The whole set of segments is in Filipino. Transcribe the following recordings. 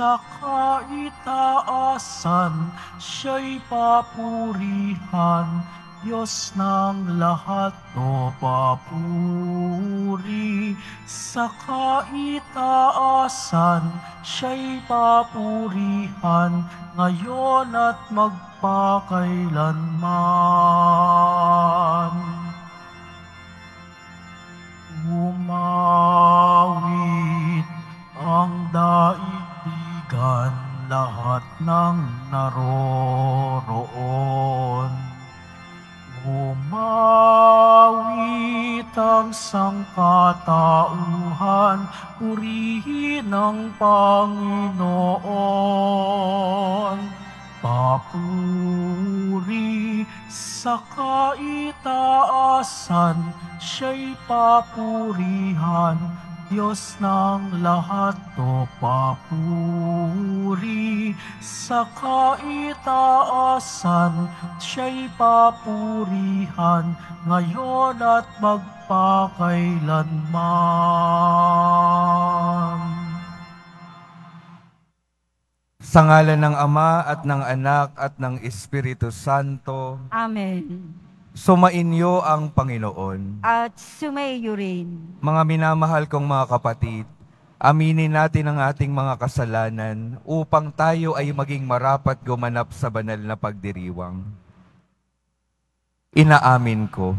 Saka itaasan, siya'y papurihan, Diyos ng lahat o papuri. Saka itaasan, siya'y papurihan, Ngayon at magpakailanman. Umawit ang daig Kaibigan, lahat ng naroroon, Umawit ang sangkatauhan, purihin ang Panginoon. Papuri sa kaitaasan, siya'y papurihan, Diyos ng lahat o papuri sa kaitaasan siya'y papurihan ngayon at magpakailanman. Sa ngalan ng Ama at ng Anak at ng Espiritu Santo. Amen. Sumainyo ang Panginoon. At sumayo rin. Mga minamahal kong mga kapatid, aminin natin ang ating mga kasalanan upang tayo ay maging marapat gumanap sa banal na pagdiriwang. Inaamin ko.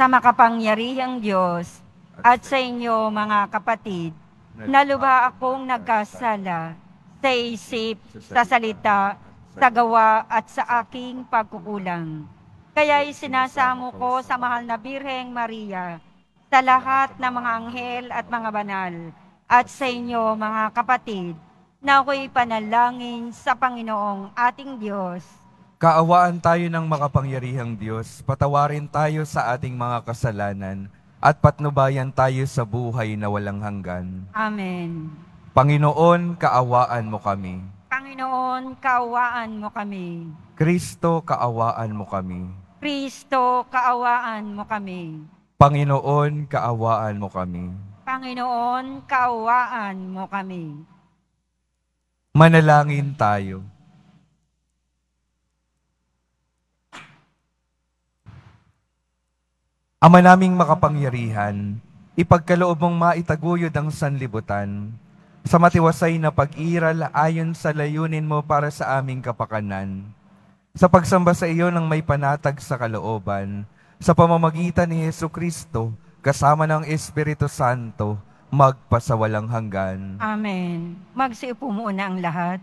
Sa makapangyarihang Diyos at sa inyo mga kapatid, na lubha akong nagkasala sa isip, sa salita, sa gawa at sa aking pagkukulang Kaya'y sinasamo ko sa mahal na Birheng Maria, sa lahat ng mga anghel at mga banal, at sa inyo mga kapatid, na ako'y panalangin sa Panginoong ating Diyos. Kaawaan tayo ng makapangyarihang Diyos, patawarin tayo sa ating mga kasalanan, at patnubayan tayo sa buhay na walang hanggan. Amen. Panginoon, kaawaan mo kami. Panginoon, kaawaan mo kami. Kristo, kaawaan mo kami. Kristo, kaawaan mo kami. Panginoon, kaawaan mo kami. Panginoon, kaawaan mo kami. Manalangin tayo. Ama naming makapangyarihan, ipagkaloob mong maitaguyod ang sanlibutan sa matiwasay na pag-iral ayon sa layunin mo para sa aming kapakanan sa pagsamba sa iyo ng may panatag sa kalooban, sa pamamagitan ni Yesu Kristo, kasama ng Espiritu Santo, magpasawalang hanggan. Amen. Magsiupo muna ang lahat.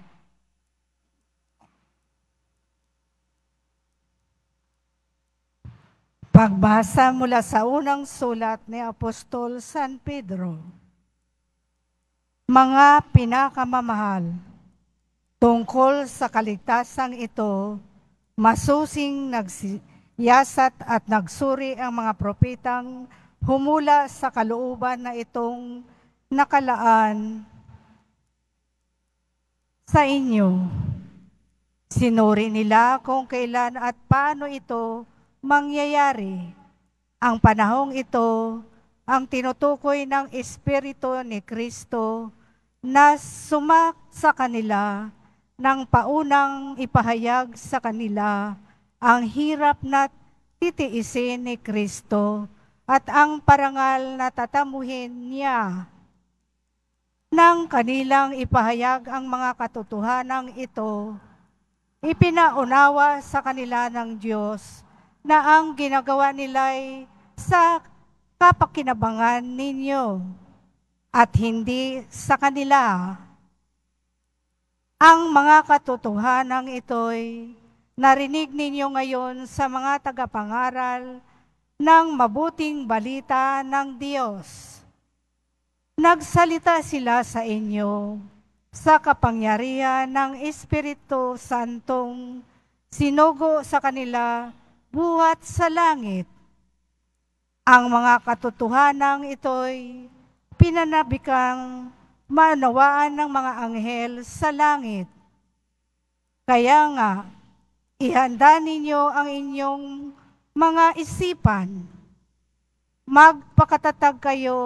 Pagbasa mula sa unang sulat ni Apostol San Pedro. Mga pinakamamahal, tungkol sa kaligtasang ito, Masusing nagsiyasat at nagsuri ang mga propetang humula sa kalooban na itong nakalaan sa inyo. Sinuri nila kung kailan at paano ito mangyayari. Ang panahong ito ang tinutukoy ng Espiritu ni Kristo na sumak sa kanila nang paunang ipahayag sa kanila ang hirap na titiisin ni Kristo at ang parangal na tatamuhin niya. Nang kanilang ipahayag ang mga katotohanang ito, ipinaunawa sa kanila ng Diyos na ang ginagawa nila'y sa kapakinabangan ninyo at hindi sa kanila. Ang mga katotohanang ito'y narinig ninyo ngayon sa mga tagapangaral ng mabuting balita ng Diyos. Nagsalita sila sa inyo sa kapangyarihan ng Espiritu Santong sinugo sa kanila buhat sa langit. Ang mga katotohanang ito'y pinanabikang manawaan ng mga anghel sa langit. Kaya nga, ihanda ninyo ang inyong mga isipan. Magpakatatag kayo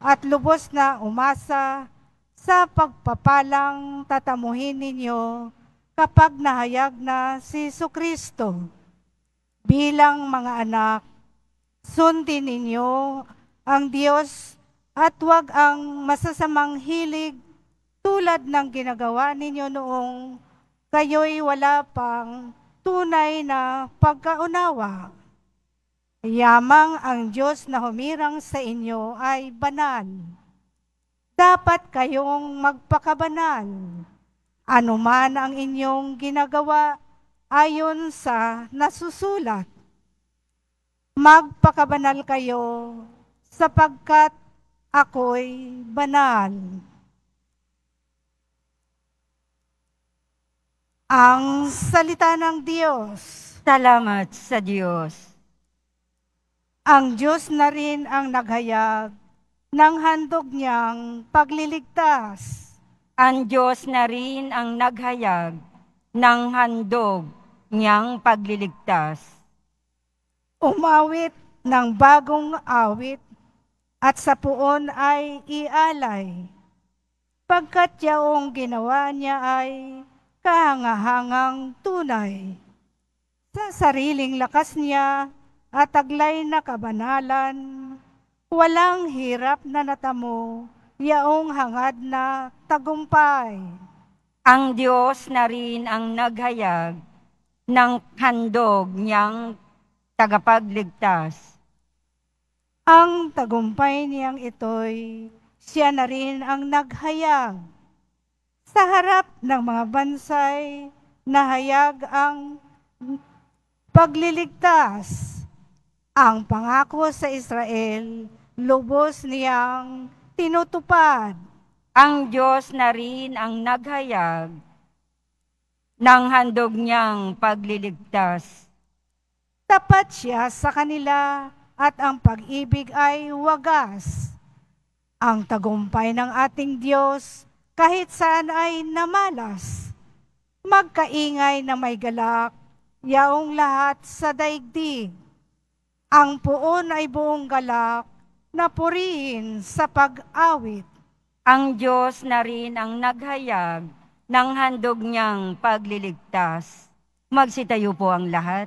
at lubos na umasa sa pagpapalang tatamuhin ninyo kapag nahayag na si Kristo. Bilang mga anak, sundin ninyo ang Diyos at huwag ang masasamang hilig tulad ng ginagawa ninyo noong kayo'y wala pang tunay na pagkaunawa. Yamang ang Diyos na humirang sa inyo ay banal. Dapat kayong magpakabanal. Ano man ang inyong ginagawa ayon sa nasusulat. Magpakabanal kayo sapagkat ako'y banal. Ang salita ng Diyos. Salamat sa Diyos. Ang Diyos na rin ang naghayag ng handog niyang pagliligtas. Ang Diyos na rin ang naghayag ng handog niyang pagliligtas. Umawit ng bagong awit at sa puon ay ialay, pagkat yaong ginawa niya ay kahangahangang tunay. Sa sariling lakas niya at taglay na kabanalan, walang hirap na natamo, yaong hangad na tagumpay. Ang Diyos na rin ang naghayag ng handog niyang tagapagligtas ang tagumpay niyang ito'y siya na rin ang naghayag. Sa harap ng mga bansay, nahayag ang pagliligtas. Ang pangako sa Israel, lubos niyang tinutupad. Ang Diyos na rin ang naghayag ng handog niyang pagliligtas. Tapat siya sa kanila at ang pag-ibig ay wagas. Ang tagumpay ng ating Diyos kahit saan ay namalas. Magkaingay na may galak, yaong lahat sa daigdig. Ang puon ay buong galak, na purihin sa pag-awit. Ang Diyos na rin ang naghayag ng handog niyang pagliligtas. Magsitayo po ang lahat.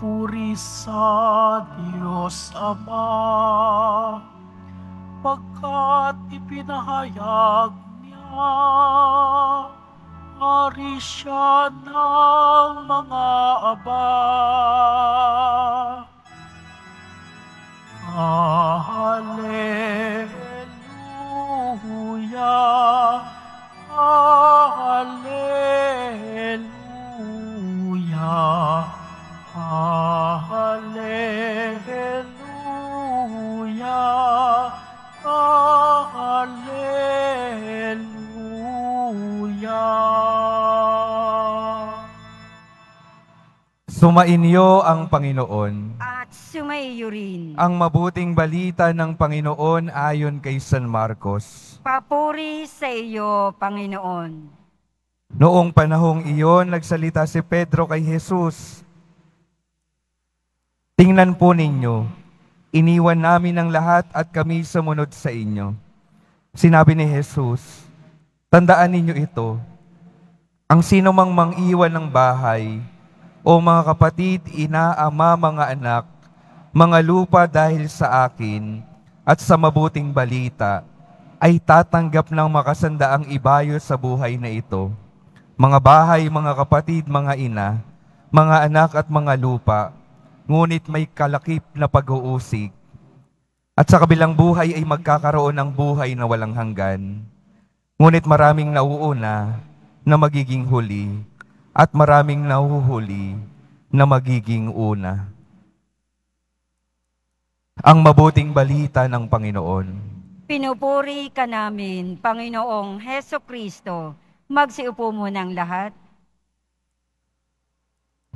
Papuri sa Diyos Ama, pagkat ipinahayag niya, ari siya ng mga aba. Hallelujah, Hallelujah. Hallelujah, Hallelujah. Sumainyo ang Panginoon at sumaiyo rin ang mabuting balita ng Panginoon ayon kay San Marcos. Papuri sa iyo, Panginoon. Noong panahong iyon, nagsalita si Pedro kay Jesus, Tingnan po ninyo, iniwan namin ang lahat at kami sumunod sa inyo. Sinabi ni Jesus, tandaan ninyo ito, ang sino mang mangiwan ng bahay, o mga kapatid, ina, ama, mga anak, mga lupa dahil sa akin at sa mabuting balita, ay tatanggap ng makasandaang ibayo sa buhay na ito. Mga bahay, mga kapatid, mga ina, mga anak at mga lupa, ngunit may kalakip na pag-uusig. At sa kabilang buhay ay magkakaroon ng buhay na walang hanggan. Ngunit maraming nauuna na magiging huli at maraming nahuhuli na magiging una. Ang mabuting balita ng Panginoon. Pinupuri ka namin, Panginoong Heso Kristo. Magsiupo muna ang lahat.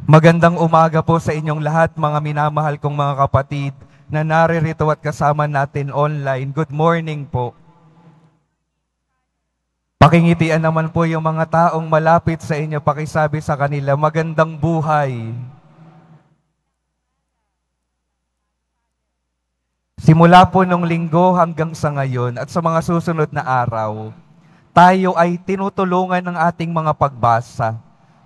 Magandang umaga po sa inyong lahat, mga minamahal kong mga kapatid na naririto at kasama natin online. Good morning po. Pakingitian naman po yung mga taong malapit sa inyo, pakisabi sa kanila, magandang buhay. Simula po nung linggo hanggang sa ngayon at sa mga susunod na araw, tayo ay tinutulungan ng ating mga pagbasa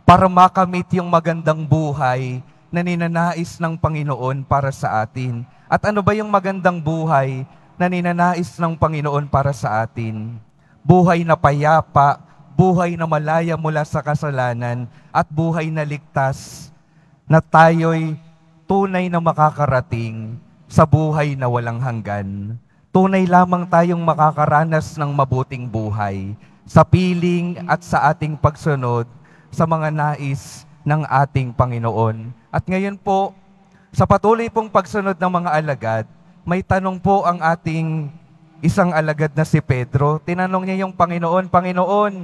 para makamit yung magandang buhay na ninanais ng Panginoon para sa atin. At ano ba yung magandang buhay na ninanais ng Panginoon para sa atin? Buhay na payapa, buhay na malaya mula sa kasalanan, at buhay na ligtas na tayo'y tunay na makakarating sa buhay na walang hanggan. Tunay lamang tayong makakaranas ng mabuting buhay sa piling at sa ating pagsunod sa mga nais ng ating Panginoon. At ngayon po, sa patuloy pong pagsunod ng mga alagad, may tanong po ang ating isang alagad na si Pedro. Tinanong niya yung Panginoon, Panginoon,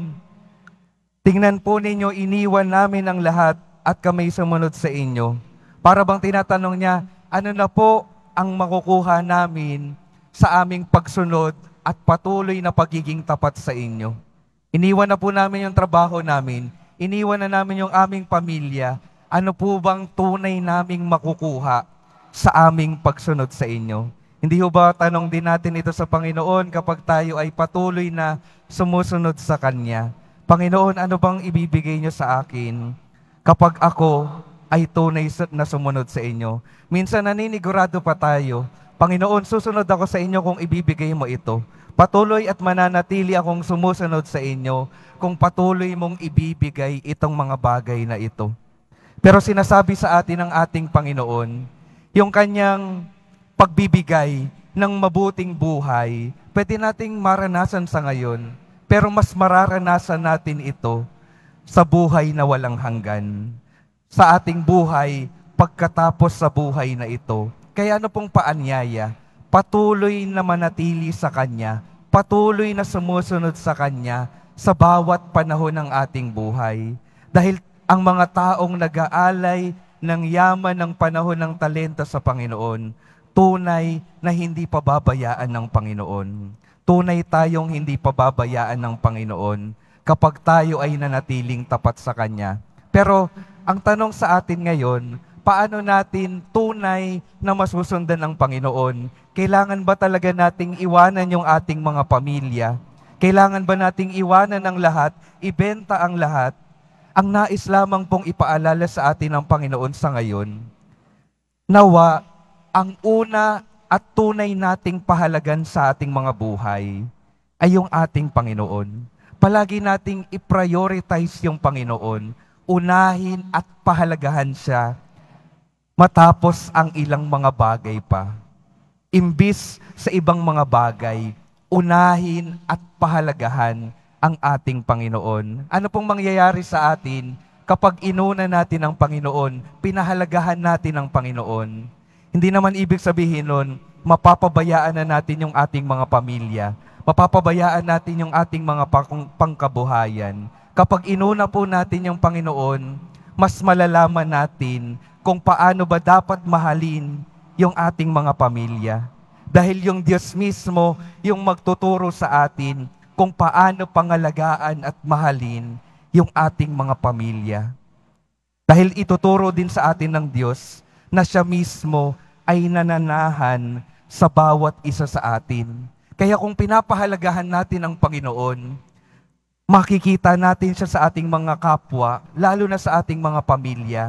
tingnan po ninyo, iniwan namin ang lahat at kami sumunod sa inyo. Para bang tinatanong niya, ano na po ang makukuha namin sa aming pagsunod at patuloy na pagiging tapat sa inyo. Iniwan na po namin yung trabaho namin iniwan na namin yung aming pamilya, ano po bang tunay naming makukuha sa aming pagsunod sa inyo? Hindi ba tanong din natin ito sa Panginoon kapag tayo ay patuloy na sumusunod sa Kanya? Panginoon, ano bang ibibigay niyo sa akin kapag ako ay tunay na sumunod sa inyo? Minsan naninigurado pa tayo Panginoon, susunod ako sa inyo kung ibibigay mo ito. Patuloy at mananatili akong sumusunod sa inyo kung patuloy mong ibibigay itong mga bagay na ito. Pero sinasabi sa atin ng ating Panginoon, yung kanyang pagbibigay ng mabuting buhay, pwede nating maranasan sa ngayon, pero mas mararanasan natin ito sa buhay na walang hanggan. Sa ating buhay, pagkatapos sa buhay na ito, kaya ano pong paanyaya? Patuloy na manatili sa Kanya, patuloy na sumusunod sa Kanya sa bawat panahon ng ating buhay. Dahil ang mga taong nag-aalay ng yaman ng panahon ng talento sa Panginoon, tunay na hindi pababayaan ng Panginoon. Tunay tayong hindi pababayaan ng Panginoon kapag tayo ay nanatiling tapat sa Kanya. Pero ang tanong sa atin ngayon, paano natin tunay na masusundan ng Panginoon? Kailangan ba talaga nating iwanan yung ating mga pamilya? Kailangan ba nating iwanan ang lahat, ibenta ang lahat? Ang nais lamang pong ipaalala sa atin ng Panginoon sa ngayon, nawa ang una at tunay nating pahalagan sa ating mga buhay ay yung ating Panginoon. Palagi nating i-prioritize yung Panginoon, unahin at pahalagahan siya matapos ang ilang mga bagay pa. Imbis sa ibang mga bagay, unahin at pahalagahan ang ating Panginoon. Ano pong mangyayari sa atin kapag inuna natin ang Panginoon, pinahalagahan natin ang Panginoon? Hindi naman ibig sabihin nun, mapapabayaan na natin yung ating mga pamilya. Mapapabayaan natin yung ating mga pangkabuhayan. Kapag inuna po natin yung Panginoon, mas malalaman natin kung paano ba dapat mahalin yung ating mga pamilya. Dahil yung Diyos mismo yung magtuturo sa atin kung paano pangalagaan at mahalin yung ating mga pamilya. Dahil ituturo din sa atin ng Diyos na siya mismo ay nananahan sa bawat isa sa atin. Kaya kung pinapahalagahan natin ang Panginoon, makikita natin siya sa ating mga kapwa, lalo na sa ating mga pamilya.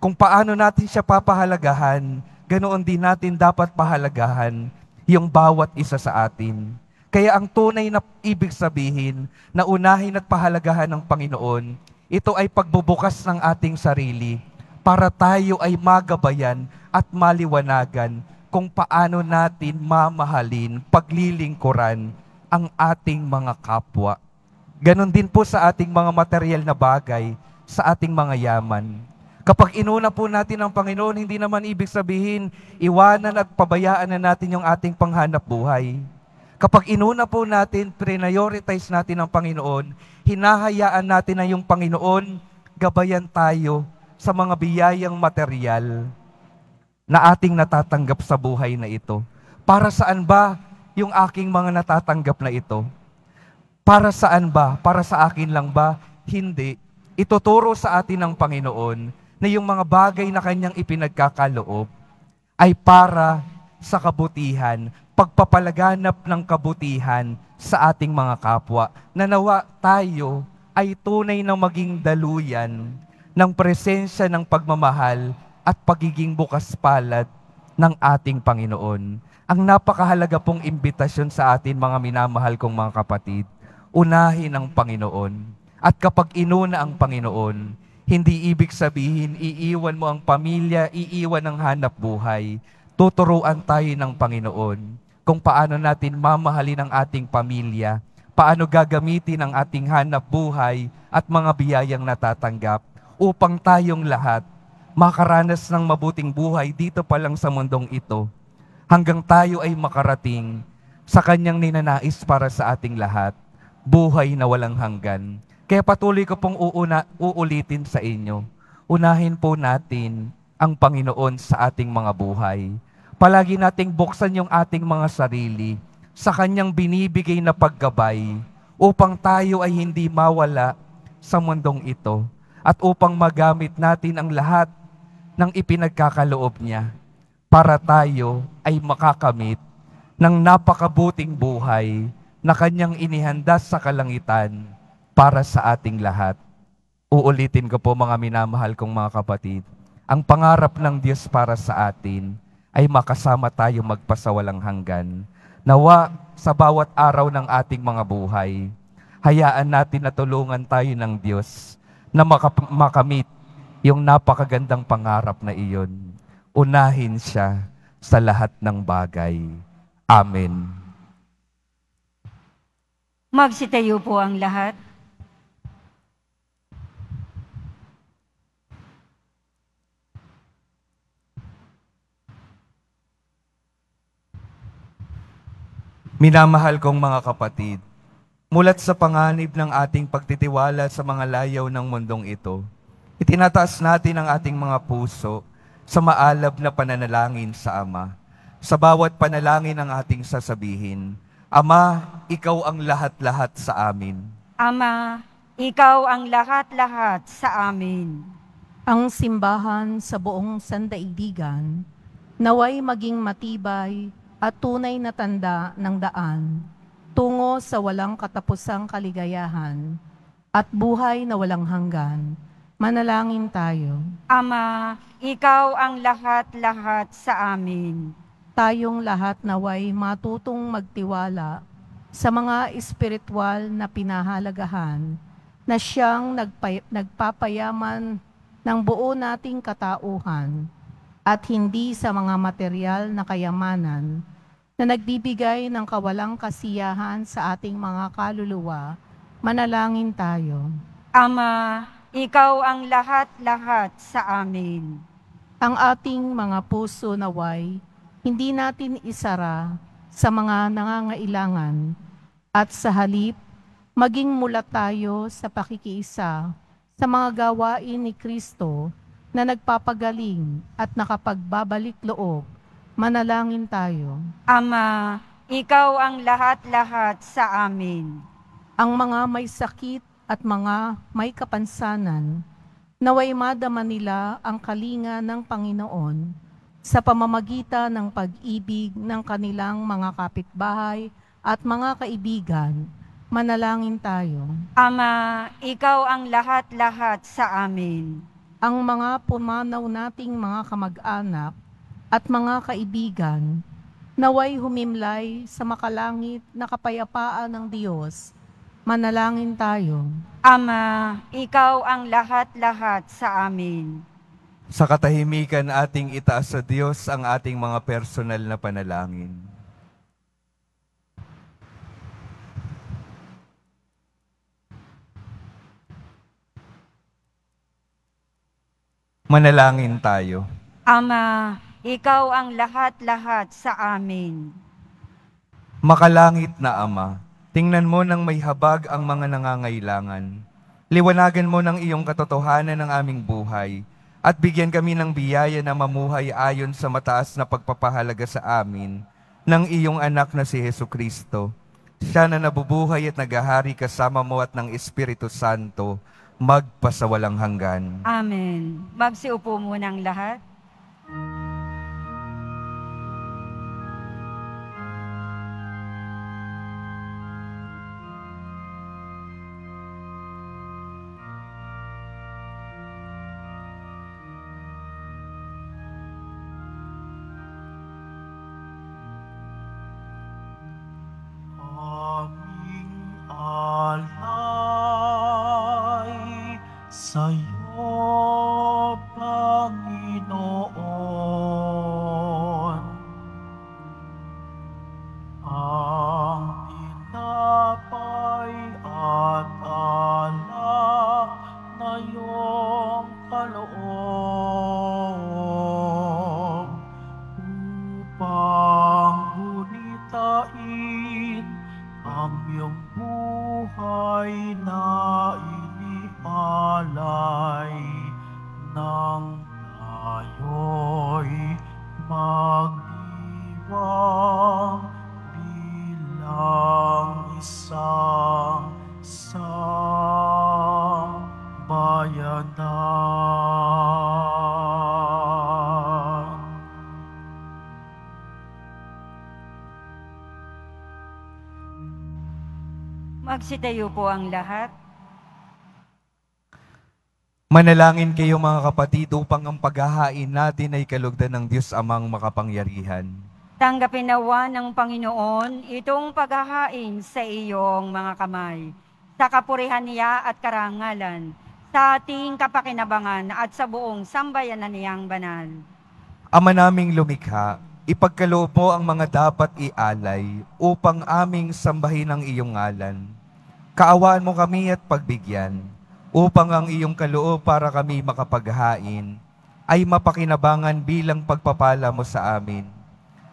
Kung paano natin siya papahalagahan, ganoon din natin dapat pahalagahan yung bawat isa sa atin. Kaya ang tunay na ibig sabihin na unahin at pahalagahan ng Panginoon, ito ay pagbubukas ng ating sarili para tayo ay magabayan at maliwanagan kung paano natin mamahalin, paglilingkuran ang ating mga kapwa. Ganon din po sa ating mga material na bagay, sa ating mga yaman. Kapag inuna po natin ang Panginoon, hindi naman ibig sabihin iwanan at pabayaan na natin yung ating panghanap buhay. Kapag inuna po natin, prioritize natin ang Panginoon, hinahayaan natin na yung Panginoon gabayan tayo sa mga biyayang material na ating natatanggap sa buhay na ito. Para saan ba yung aking mga natatanggap na ito? Para saan ba? Para sa akin lang ba? Hindi. Ituturo sa atin ng Panginoon na yung mga bagay na kanyang ipinagkakaloob ay para sa kabutihan, pagpapalaganap ng kabutihan sa ating mga kapwa. Nanawa tayo ay tunay na maging daluyan ng presensya ng pagmamahal at pagiging bukas palad ng ating Panginoon. Ang napakahalaga pong imbitasyon sa atin mga minamahal kong mga kapatid, unahin ang Panginoon. At kapag inuna ang Panginoon, hindi ibig sabihin iiwan mo ang pamilya, iiwan ang hanap buhay. Tuturuan tayo ng Panginoon kung paano natin mamahalin ang ating pamilya, paano gagamitin ang ating hanap buhay at mga biyayang natatanggap upang tayong lahat makaranas ng mabuting buhay dito pa lang sa mundong ito hanggang tayo ay makarating sa kanyang ninanais para sa ating lahat, buhay na walang hanggan. Kaya patuloy ko pong uuna, uulitin sa inyo. Unahin po natin ang Panginoon sa ating mga buhay. Palagi nating buksan yung ating mga sarili sa Kanyang binibigay na paggabay upang tayo ay hindi mawala sa mundong ito at upang magamit natin ang lahat ng ipinagkakaloob niya para tayo ay makakamit ng napakabuting buhay na kanyang inihanda sa kalangitan para sa ating lahat. Uulitin ko po mga minamahal kong mga kapatid, ang pangarap ng Diyos para sa atin ay makasama tayo magpasawalang hanggan. Nawa sa bawat araw ng ating mga buhay, hayaan natin na tulungan tayo ng Diyos na makap- makamit yung napakagandang pangarap na iyon. Unahin siya sa lahat ng bagay. Amen. Magsitayo po ang lahat. Minamahal kong mga kapatid, mulat sa panganib ng ating pagtitiwala sa mga layaw ng mundong ito, itinataas natin ang ating mga puso sa maalab na pananalangin sa Ama. Sa bawat panalangin ang ating sasabihin, Ama, Ikaw ang lahat-lahat sa amin. Ama, Ikaw ang lahat-lahat sa amin. Ang simbahan sa buong sandaigdigan, naway maging matibay at tunay na tanda ng daan tungo sa walang katapusang kaligayahan at buhay na walang hanggan. Manalangin tayo. Ama, ikaw ang lahat-lahat sa amin. Tayong lahat naway matutong magtiwala sa mga espiritual na pinahalagahan na siyang nagpapayaman ng buo nating katauhan at hindi sa mga material na kayamanan na nagbibigay ng kawalang kasiyahan sa ating mga kaluluwa, manalangin tayo. Ama, ikaw ang lahat-lahat sa amin. Ang ating mga puso naway, hindi natin isara sa mga nangangailangan at sa halip, maging mula tayo sa pakikiisa sa mga gawain ni Kristo na nagpapagaling at nakapagbabalik loob, manalangin tayo. Ama, ikaw ang lahat-lahat sa amin. Ang mga may sakit at mga may kapansanan, naway madama nila ang kalinga ng Panginoon sa pamamagitan ng pag-ibig ng kanilang mga kapitbahay at mga kaibigan, manalangin tayo. Ama, ikaw ang lahat-lahat sa amin ang mga pumanaw nating mga kamag-anak at mga kaibigan naway humimlay sa makalangit na kapayapaan ng Diyos. Manalangin tayo. Ama, ikaw ang lahat-lahat sa amin. Sa katahimikan ating itaas sa Diyos ang ating mga personal na panalangin. Manalangin tayo. Ama, ikaw ang lahat-lahat sa amin. Makalangit na Ama, tingnan mo nang may habag ang mga nangangailangan. Liwanagan mo ng iyong katotohanan ang aming buhay at bigyan kami ng biyaya na mamuhay ayon sa mataas na pagpapahalaga sa amin ng iyong anak na si Heso Kristo. Siya na nabubuhay at nagahari kasama mo at ng Espiritu Santo magpasawalang hanggan. Amen. Magsiupo muna ang lahat. Sitayo po ang lahat. Manalangin kayo mga kapatid upang ang paghahain natin ay kalugdan ng Diyos amang makapangyarihan. Tanggapin nawa ng Panginoon itong paghahain sa iyong mga kamay, sa kapurihan niya at karangalan, sa ating kapakinabangan at sa buong sambayanan niyang banal. Ama naming lumikha, ipagkaloob mo ang mga dapat ialay upang aming sambahin ang iyong ngalan Kaawaan mo kami at pagbigyan upang ang iyong kaloob para kami makapaghain ay mapakinabangan bilang pagpapala mo sa amin.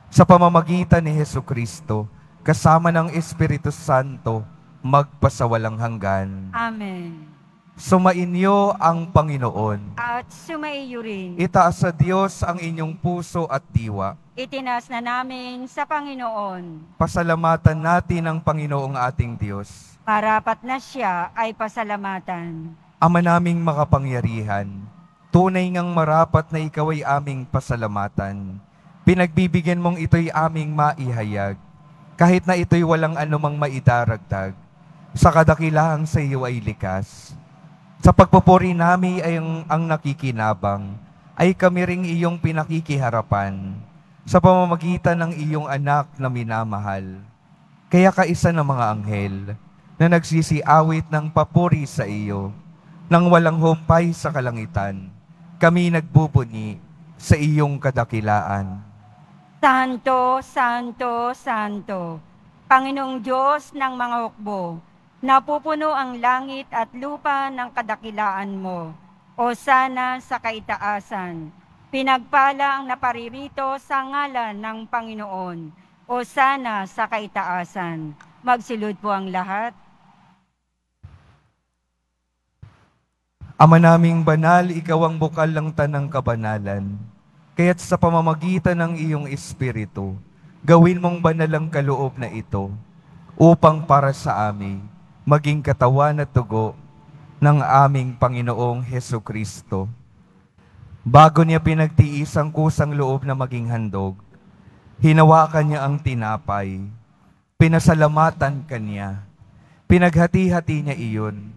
Sa pamamagitan ni Heso Kristo, kasama ng Espiritu Santo, magpasawalang hanggan. Amen. Sumainyo ang Panginoon. At sumaiyo rin. Itaas sa Diyos ang inyong puso at diwa. Itinas na namin sa Panginoon. Pasalamatan natin ang Panginoong ating Diyos. Marapat na siya ay pasalamatan. Ama naming makapangyarihan, tunay ngang marapat na ikaw ay aming pasalamatan. Pinagbibigyan mong ito'y aming maihayag, kahit na ito'y walang anumang maitaragdag. Sa kadakilaang sa iyo ay likas. Sa pagpupuri namin ay ang, ang nakikinabang, ay kami ring iyong pinakikiharapan sa pamamagitan ng iyong anak na minamahal. Kaya kaisa ng mga anghel, na nagsisiawit ng papuri sa iyo, nang walang humpay sa kalangitan, kami nagbubuni sa iyong kadakilaan. Santo, Santo, Santo, Panginoong Diyos ng mga hukbo, napupuno ang langit at lupa ng kadakilaan mo. O sana sa kaitaasan, pinagpala ang naparirito sa ngalan ng Panginoon. O sana sa kaitaasan. Magsilod po ang lahat. Ama naming banal, ikaw ang bukal ng tanang kabanalan. Kaya't sa pamamagitan ng iyong Espiritu, gawin mong banal ang kaloob na ito upang para sa amin maging katawan at tugo ng aming Panginoong Heso Kristo. Bago niya pinagtiis ang kusang loob na maging handog, hinawakan niya ang tinapay, pinasalamatan kanya, pinaghati-hati niya iyon,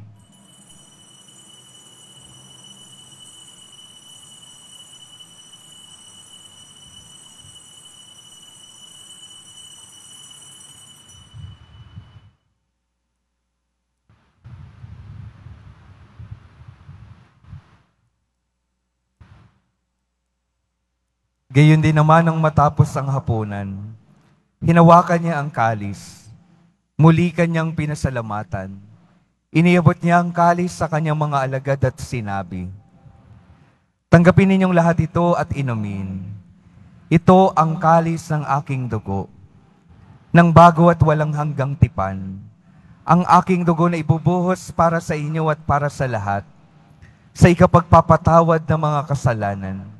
Gayon din naman nang matapos ang hapunan, hinawakan niya ang kalis, muli kanyang pinasalamatan. Iniabot niya ang kalis sa kanyang mga alagad at sinabi, Tanggapin ninyong lahat ito at inumin. Ito ang kalis ng aking dugo, ng bago at walang hanggang tipan. Ang aking dugo na ibubuhos para sa inyo at para sa lahat, sa ikapagpapatawad ng mga kasalanan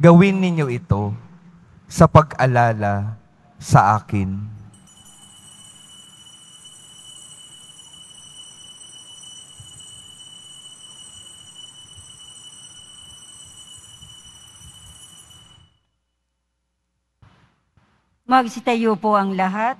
Gawin ninyo ito sa pag-alala sa akin. Magsitayo po ang lahat.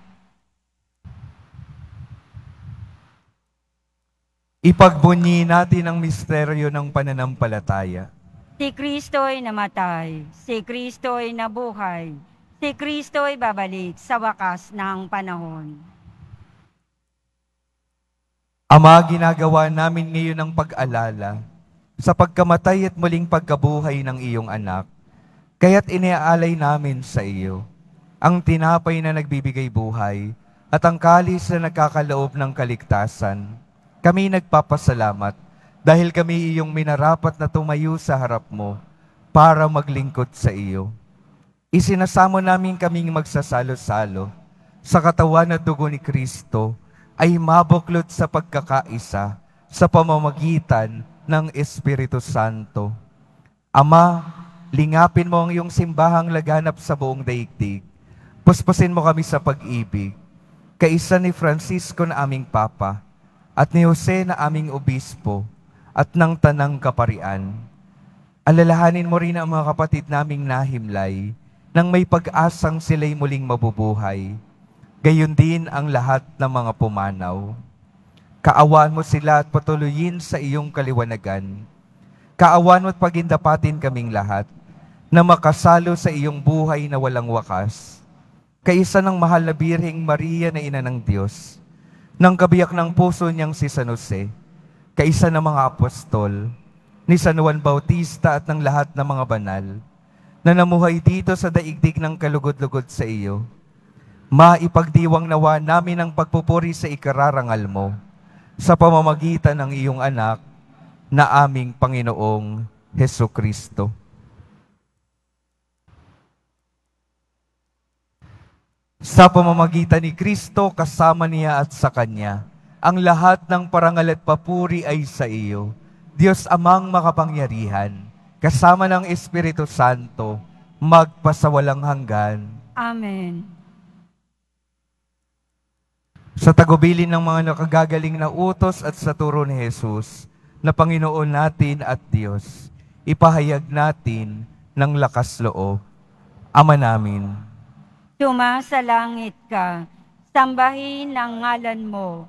Ipagbunyi natin ang misteryo ng pananampalataya. Si Kristo ay namatay, si Kristo ay nabuhay, si Kristo ay babalik sa wakas ng panahon. Ama, ginagawa namin ngayon ang pag-alala sa pagkamatay at muling pagkabuhay ng iyong anak, kaya't iniaalay namin sa iyo ang tinapay na nagbibigay buhay at ang kalis na nagkakaloob ng kaligtasan. Kami nagpapasalamat dahil kami iyong minarapat na tumayo sa harap mo para maglingkod sa iyo. Isinasamo namin kaming magsasalo-salo sa katawan at dugo ni Kristo ay mabuklod sa pagkakaisa sa pamamagitan ng Espiritu Santo. Ama, lingapin mo ang iyong simbahang laganap sa buong daigdig. Puspusin mo kami sa pag-ibig. Kaisa ni Francisco na aming Papa at ni Jose na aming Obispo, at ng tanang kaparian. Alalahanin mo rin ang mga kapatid naming nahimlay nang may pag-asang sila'y muling mabubuhay. Gayon din ang lahat ng mga pumanaw. Kaawaan mo sila at patuloyin sa iyong kaliwanagan. Kaawaan mo at pagindapatin kaming lahat na makasalo sa iyong buhay na walang wakas. Kaisa ng mahal na Birhing Maria na Ina ng Diyos, ng kabiyak ng puso niyang si San Jose, kaisa ng mga apostol, ni San Juan Bautista at ng lahat ng mga banal, na namuhay dito sa daigdig ng kalugod-lugod sa iyo, maipagdiwang nawa namin ang pagpupuri sa ikararangal mo sa pamamagitan ng iyong anak na aming Panginoong Heso Kristo. Sa pamamagitan ni Kristo, kasama niya at sa Kanya, ang lahat ng parangal at papuri ay sa iyo, Diyos amang makapangyarihan, kasama ng Espiritu Santo, magpasawalang hanggan. Amen. Sa tagubilin ng mga nakagagaling na utos at sa turo ni Jesus, na Panginoon natin at Diyos, ipahayag natin ng lakas loob. Ama namin, Tuma sa langit ka, sambahin ang ngalan mo,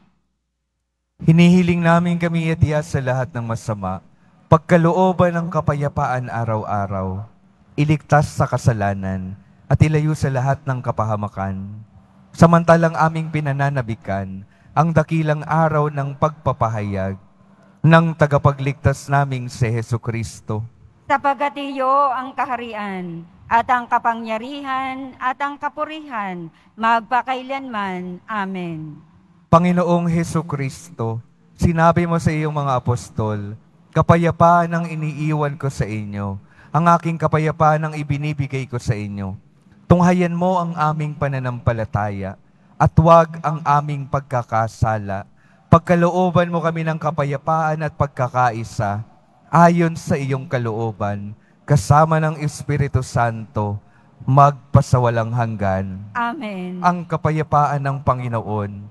Hinihiling namin kami itiya sa lahat ng masama, pagkalooban ng kapayapaan araw-araw, iligtas sa kasalanan, at ilayo sa lahat ng kapahamakan. Samantalang aming pinananabikan ang dakilang araw ng pagpapahayag ng tagapagligtas naming si Heso Kristo. Sapagat iyo ang kaharian at ang kapangyarihan at ang kapurihan magpakailanman. Amen. Panginoong Heso Kristo, sinabi mo sa iyong mga apostol, kapayapaan ang iniiwan ko sa inyo, ang aking kapayapaan ang ibinibigay ko sa inyo. Tunghayan mo ang aming pananampalataya at huwag ang aming pagkakasala. Pagkalooban mo kami ng kapayapaan at pagkakaisa ayon sa iyong kalooban kasama ng Espiritu Santo magpasawalang hanggan. Amen. Ang kapayapaan ng Panginoon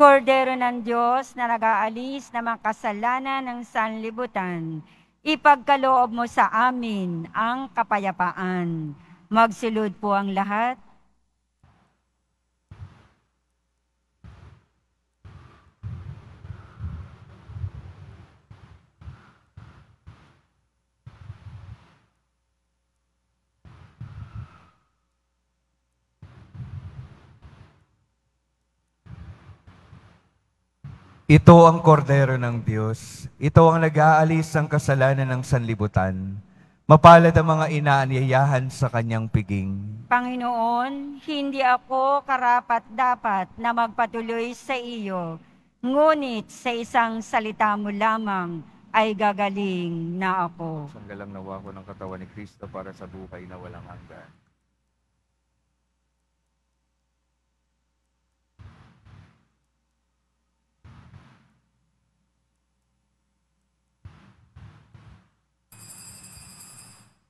Kordero ng Diyos na nag-aalis ng mga kasalanan ng sanlibutan, ipagkaloob mo sa amin ang kapayapaan. Magsilod po ang lahat. Ito ang kordero ng Diyos. Ito ang nag-aalis ng kasalanan ng sanlibutan. Mapalad ang mga inaanyayahan sa kanyang piging. Panginoon, hindi ako karapat-dapat na magpatuloy sa iyo, ngunit sa isang salita mo lamang ay gagaling na ako. Sanggalang nawa ko ng katawan ni Kristo para sa buhay na walang hanggan.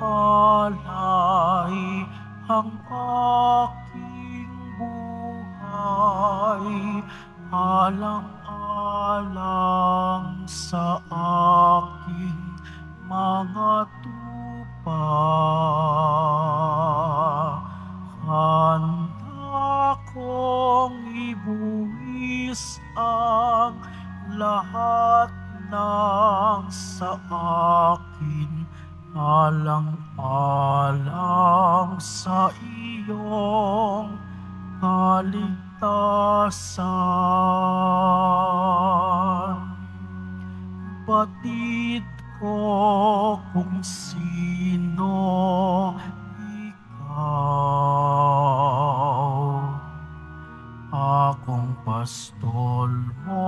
alay ang aking buhay alang-alang sa aking mga tupa. alang-alang sa iyong kaligtasan. Batid ko kung sino ikaw. Akong pastol mo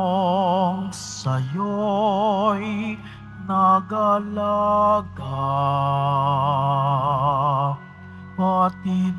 nagalaga pati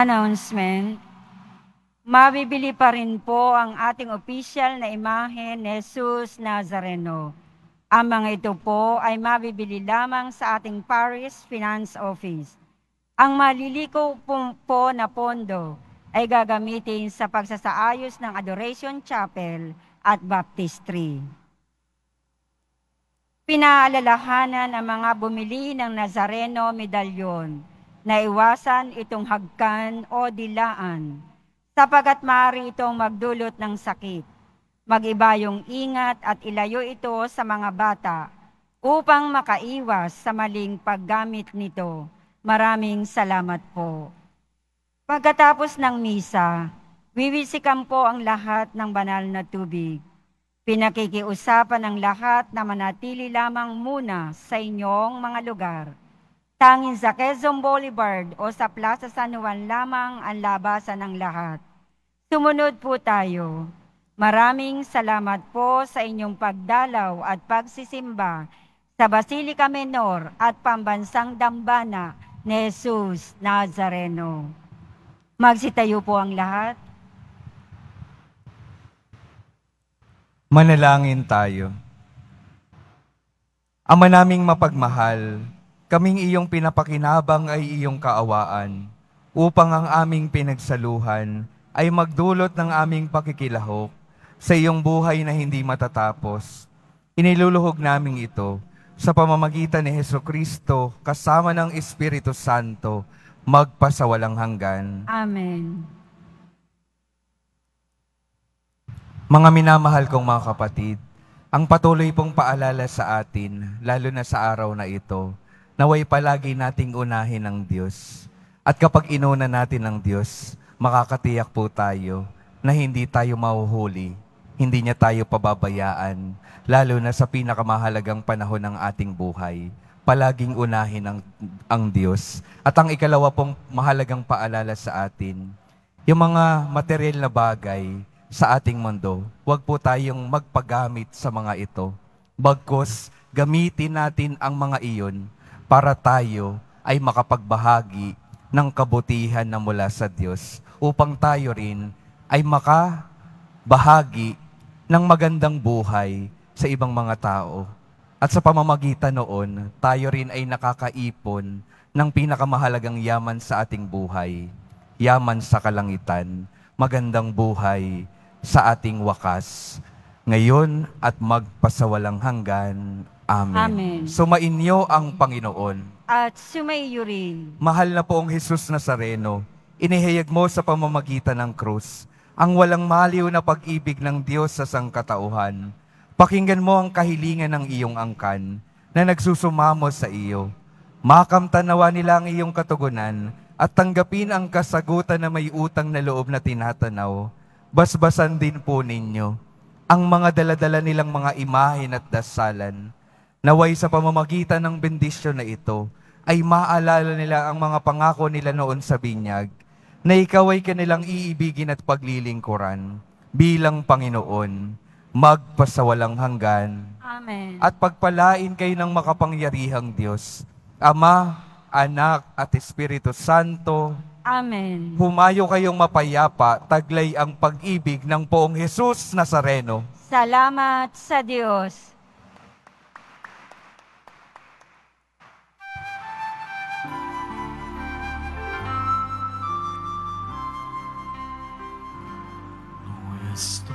Announcement. Mabibili pa rin po ang ating official na imahe ni Jesus Nazareno. Ang mga ito po ay mabibili lamang sa ating Paris Finance Office. Ang maliliko po, po na pondo ay gagamitin sa pagsasaayos ng Adoration Chapel at Baptistry. Pinaalalahanan ang mga bumili ng Nazareno Medallion naiwasan itong hagkan o dilaan, sapagat maaari itong magdulot ng sakit. Mag-iba yung ingat at ilayo ito sa mga bata upang makaiwas sa maling paggamit nito. Maraming salamat po. Pagkatapos ng misa, wiwisikan po ang lahat ng banal na tubig. Pinakikiusapan ang lahat na manatili lamang muna sa inyong mga lugar Tangin sa Quezon Boulevard o sa Plaza San Juan lamang ang labasan ng lahat. Sumunod po tayo. Maraming salamat po sa inyong pagdalaw at pagsisimba sa Basilica Menor at Pambansang Dambana ni Jesus Nazareno. Magsitayo po ang lahat. Manalangin tayo. Ama naming mapagmahal, Kaming iyong pinapakinabang ay iyong kaawaan, upang ang aming pinagsaluhan ay magdulot ng aming pakikilahok sa iyong buhay na hindi matatapos. Iniluluhog namin ito sa pamamagitan ni Heso Kristo kasama ng Espiritu Santo magpasawalang hanggan. Amen. Mga minamahal kong mga kapatid, ang patuloy pong paalala sa atin, lalo na sa araw na ito, Naway palagi nating unahin ang Diyos. At kapag inuna natin ang Diyos, makakatiyak po tayo na hindi tayo mahuhuli, hindi niya tayo pababayaan, lalo na sa pinakamahalagang panahon ng ating buhay. Palaging unahin ang, ang Diyos. At ang ikalawa pong mahalagang paalala sa atin, yung mga material na bagay sa ating mundo, huwag po tayong magpagamit sa mga ito. Bagkos, gamitin natin ang mga iyon para tayo ay makapagbahagi ng kabutihan na mula sa Diyos upang tayo rin ay makabahagi ng magandang buhay sa ibang mga tao. At sa pamamagitan noon, tayo rin ay nakakaipon ng pinakamahalagang yaman sa ating buhay, yaman sa kalangitan, magandang buhay sa ating wakas, ngayon at magpasawalang hanggan. Amen. Amen. Sumainyo ang Panginoon. At sumaiyo rin. Mahal na poong Jesus Nazareno, inihayag mo sa pamamagitan ng krus ang walang maliw na pag-ibig ng Diyos sa sangkatauhan. Pakinggan mo ang kahilingan ng iyong angkan na nagsusumamo sa iyo. Makamtanawa nila ang iyong katugunan at tanggapin ang kasagutan na may utang na loob na tinatanaw. Basbasan din po ninyo ang mga daladala nilang mga imahin at dasalan Naway sa pamamagitan ng bendisyon na ito, ay maalala nila ang mga pangako nila noon sa binyag, na ikaw ay kanilang iibigin at paglilingkuran bilang Panginoon, magpasawalang hanggan. Amen. At pagpalain kayo ng makapangyarihang Diyos, Ama, Anak, at Espiritu Santo. Amen. Humayo kayong mapayapa, taglay ang pag-ibig ng poong Jesus Nazareno. Salamat sa Diyos.